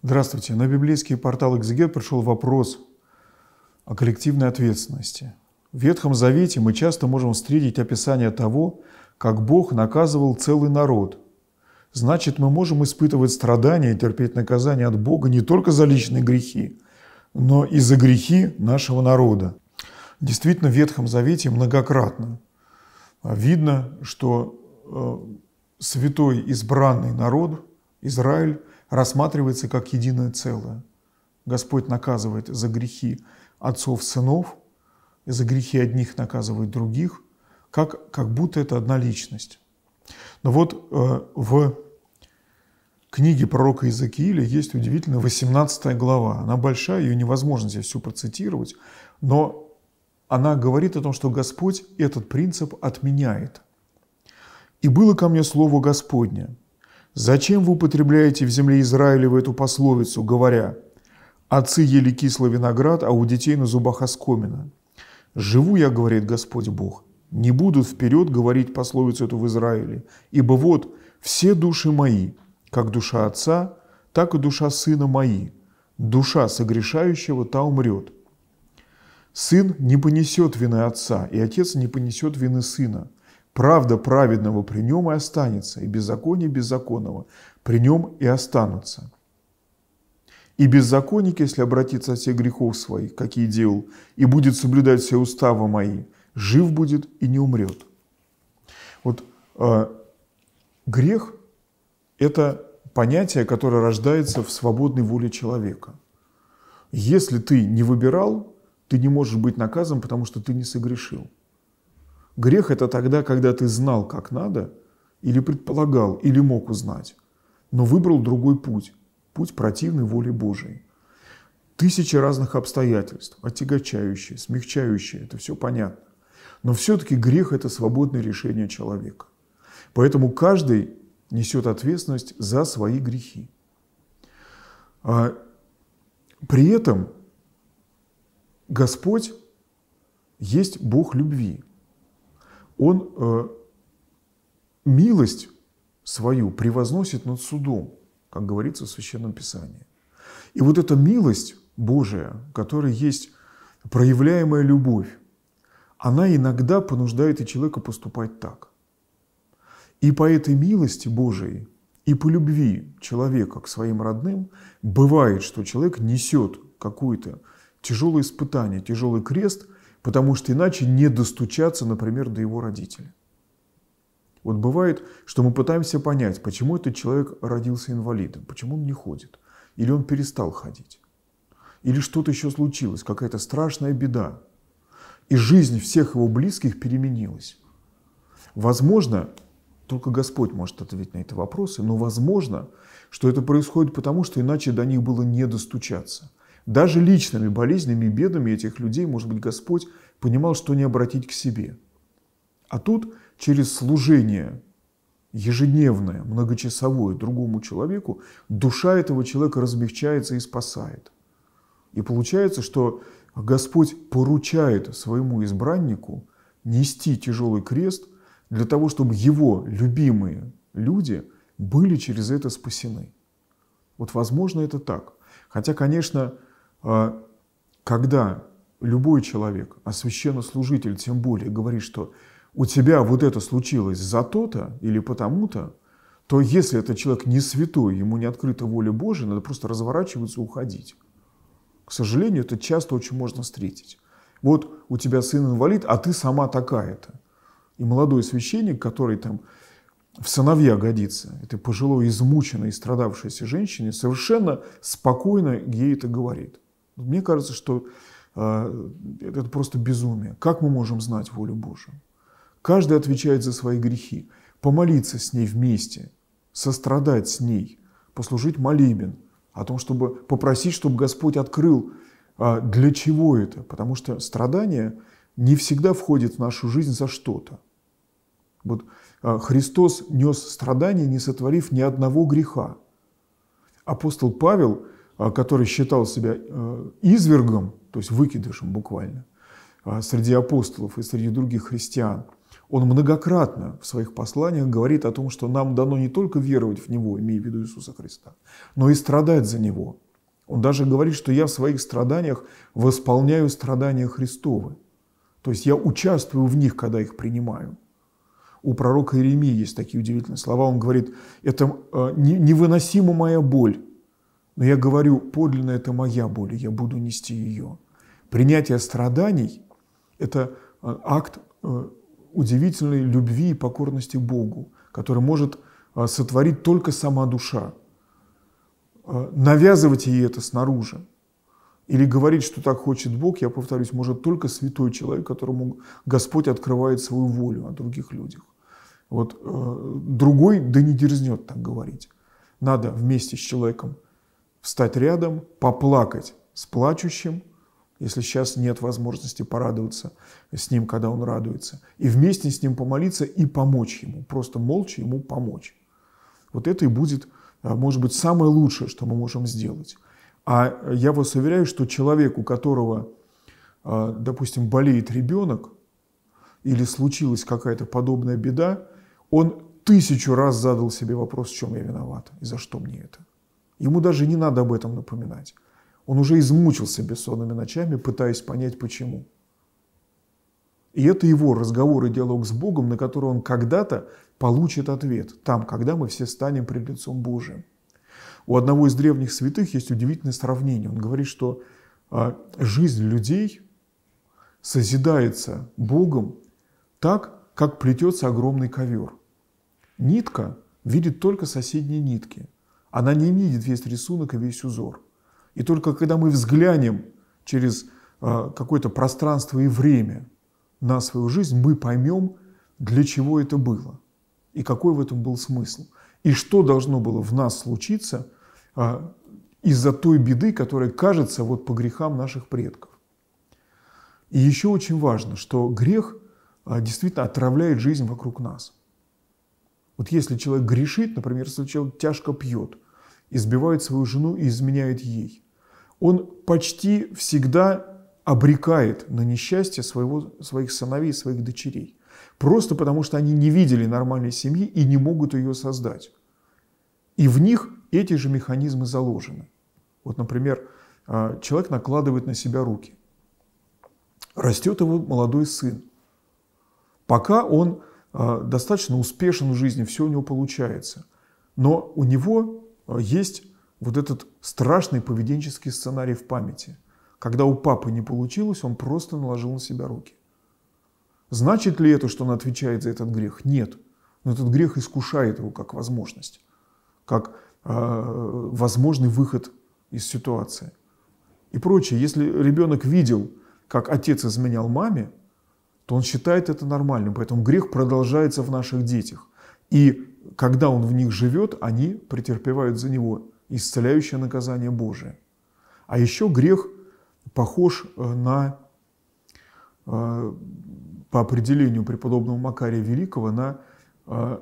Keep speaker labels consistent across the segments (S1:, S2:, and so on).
S1: Здравствуйте. На библейский портал «Экзегет» пришел вопрос о коллективной ответственности. В Ветхом Завете мы часто можем встретить описание того, как Бог наказывал целый народ. Значит, мы можем испытывать страдания и терпеть наказание от Бога не только за личные грехи, но и за грехи нашего народа. Действительно, в Ветхом Завете многократно видно, что э, святой избранный народ, Израиль, рассматривается как единое целое. Господь наказывает за грехи отцов, сынов, за грехи одних наказывает других, как, как будто это одна личность. Но вот э, в книге пророка Иезекииля есть удивительно 18 глава. Она большая, ее невозможно здесь всю процитировать, но она говорит о том, что Господь этот принцип отменяет. «И было ко мне слово Господне, Зачем вы употребляете в земле Израилеву эту пословицу, говоря, «Отцы ели кислый виноград, а у детей на зубах оскомина». «Живу я, — говорит Господь Бог, — не будут вперед говорить пословицу эту в Израиле, ибо вот все души мои, как душа отца, так и душа сына мои, душа согрешающего та умрет. Сын не понесет вины отца, и отец не понесет вины сына, Правда праведного при нем и останется, и беззаконие беззаконного при нем и останутся. И беззаконник, если обратится от всех грехов своих, какие делал, и будет соблюдать все уставы мои, жив будет и не умрет. Вот э, грех – это понятие, которое рождается в свободной воле человека. Если ты не выбирал, ты не можешь быть наказан, потому что ты не согрешил. Грех – это тогда, когда ты знал, как надо, или предполагал, или мог узнать, но выбрал другой путь, путь противной воле Божией. Тысячи разных обстоятельств, отягочающие, смягчающие, это все понятно. Но все-таки грех – это свободное решение человека. Поэтому каждый несет ответственность за свои грехи. А, при этом Господь есть Бог любви он э, милость свою превозносит над судом, как говорится в Священном Писании. И вот эта милость Божия, которая есть проявляемая любовь, она иногда понуждает и человека поступать так. И по этой милости Божией, и по любви человека к своим родным бывает, что человек несет какое-то тяжелое испытание, тяжелый крест – потому что иначе не достучаться, например, до его родителей. Вот бывает, что мы пытаемся понять, почему этот человек родился инвалидом, почему он не ходит, или он перестал ходить, или что-то еще случилось, какая-то страшная беда, и жизнь всех его близких переменилась. Возможно, только Господь может ответить на эти вопросы, но возможно, что это происходит потому, что иначе до них было не достучаться – даже личными болезнями и бедами этих людей, может быть, Господь понимал, что не обратить к себе. А тут через служение ежедневное, многочасовое другому человеку, душа этого человека размягчается и спасает. И получается, что Господь поручает своему избраннику нести тяжелый крест для того, чтобы его любимые люди были через это спасены. Вот возможно это так. Хотя, конечно, а когда любой человек, а священнослужитель тем более, говорит, что у тебя вот это случилось за то-то или потому-то, то если этот человек не святой, ему не открыта воля Божия, надо просто разворачиваться и уходить. К сожалению, это часто очень можно встретить. Вот у тебя сын инвалид, а ты сама такая-то. И молодой священник, который там в сыновья годится, этой пожилой, измученной, страдавшейся женщине, совершенно спокойно ей это говорит – мне кажется, что э, это просто безумие. Как мы можем знать волю Божию? Каждый отвечает за свои грехи. Помолиться с ней вместе, сострадать с ней, послужить молебен, о том, чтобы попросить, чтобы Господь открыл, э, для чего это. Потому что страдание не всегда входит в нашу жизнь за что-то. Вот э, Христос нес страдания, не сотворив ни одного греха. Апостол Павел – а, который считал себя э, извергом, то есть выкидышем буквально, а, среди апостолов и среди других христиан, он многократно в своих посланиях говорит о том, что нам дано не только веровать в Него, имея в виду Иисуса Христа, но и страдать за Него. Он даже говорит, что я в своих страданиях восполняю страдания Христовы. То есть я участвую в них, когда их принимаю. У пророка Иеремии есть такие удивительные слова. Он говорит, это э, невыносима моя боль, но я говорю, подлинно это моя боль, я буду нести ее. Принятие страданий – это э, акт э, удивительной любви и покорности Богу, который может э, сотворить только сама душа. Навязывать ей это снаружи или говорить, что так хочет Бог, я повторюсь, может только святой человек, которому Господь открывает свою волю о других людях. Вот другой да не дерзнет так говорить. Надо вместе с человеком – встать рядом, поплакать с плачущим, если сейчас нет возможности порадоваться с ним, когда он радуется, и вместе с ним помолиться и помочь ему, просто молча ему помочь. Вот это и будет, а, может быть, самое лучшее, что мы можем сделать. А я вас уверяю, что человек, у которого, а, допустим, болеет ребенок, или случилась какая-то подобная беда, он тысячу раз задал себе вопрос, в чем я виноват и за что мне это. Ему даже не надо об этом напоминать. Он уже измучился бессонными ночами, пытаясь понять, почему. И это его разговор и диалог с Богом, на который он когда-то получит ответ, там, когда мы все станем пред лицом Божиим. У одного из древних святых есть удивительное сравнение. Он говорит, что а, жизнь людей созидается Богом так, как плетется огромный ковер. Нитка видит только соседние нитки – она не видит весь рисунок и весь узор. И только когда мы взглянем через э, какое-то пространство и время на свою жизнь, мы поймем, для чего это было и какой в этом был смысл. И что должно было в нас случиться э, из-за той беды, которая кажется вот по грехам наших предков. И еще очень важно, что грех э, действительно отравляет жизнь вокруг нас – вот если человек грешит, например, если человек тяжко пьет, избивает свою жену и изменяет ей, он почти всегда обрекает на несчастье своего, своих сыновей, своих дочерей. Просто потому, что они не видели нормальной семьи и не могут ее создать. И в них эти же механизмы заложены. Вот, например, а, человек накладывает на себя руки. Растет его молодой сын. Пока он Э, достаточно успешен в жизни, все у него получается. Но у него э, есть вот этот страшный поведенческий сценарий в памяти. Когда у папы не получилось, он просто наложил на себя руки. Значит ли это, что он отвечает за этот грех? Нет. Но этот грех искушает его как возможность, как э, возможный выход из ситуации. И прочее. Если ребенок видел, как отец изменял маме, то он считает это нормальным. Поэтому грех продолжается в наших детях. И когда он в них живет, они претерпевают за него исцеляющее наказание Божие. А еще грех похож э, на, э, по определению преподобного Макария Великого, на э,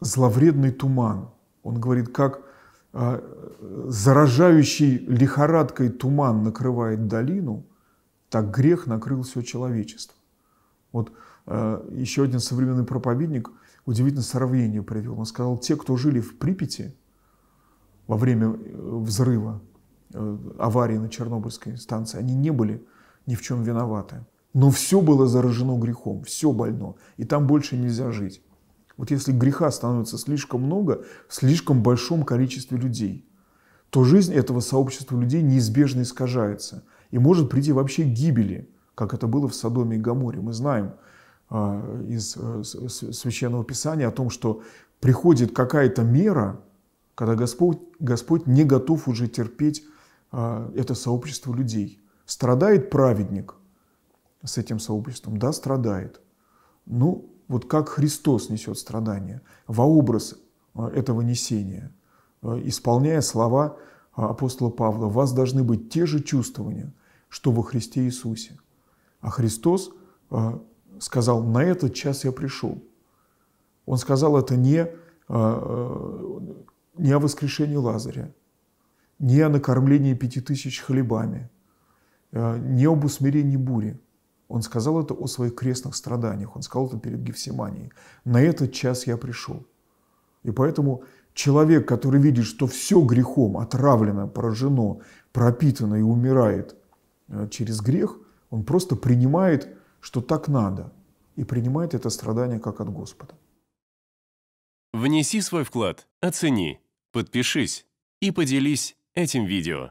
S1: зловредный туман. Он говорит, как заражающий лихорадкой туман накрывает долину, так грех накрыл все человечество. Вот э, еще один современный проповедник удивительное сравнение привел. Он сказал, те, кто жили в Припяти во время э, взрыва, э, аварии на Чернобыльской станции, они не были ни в чем виноваты. Но все было заражено грехом, все больно, и там больше нельзя жить. Вот если греха становится слишком много, в слишком большом количестве людей, то жизнь этого сообщества людей неизбежно искажается и может прийти вообще к гибели – как это было в Содоме и Гаморе. Мы знаем а, из э, Священного Писания о том, что приходит какая-то мера, когда Господь, Господь не готов уже терпеть а, это сообщество людей. Страдает праведник с этим сообществом? Да, страдает. Ну, вот как Христос несет страдания во образ а, этого несения, исполняя слова апостола Павла, у вас должны быть те же чувствования, что во Христе Иисусе. А Христос а, сказал, на этот час я пришел. Он сказал это не, а, не о воскрешении Лазаря, не о накормлении пяти тысяч хлебами, а, не об усмирении бури. Он сказал это о своих крестных страданиях, он сказал это перед Гефсиманией. На этот час я пришел. И поэтому человек, который видит, что все грехом отравлено, поражено, пропитано и умирает через грех, он просто принимает, что так надо, и принимает это страдание как от Господа. Внеси свой вклад, оцени, подпишись и поделись этим видео.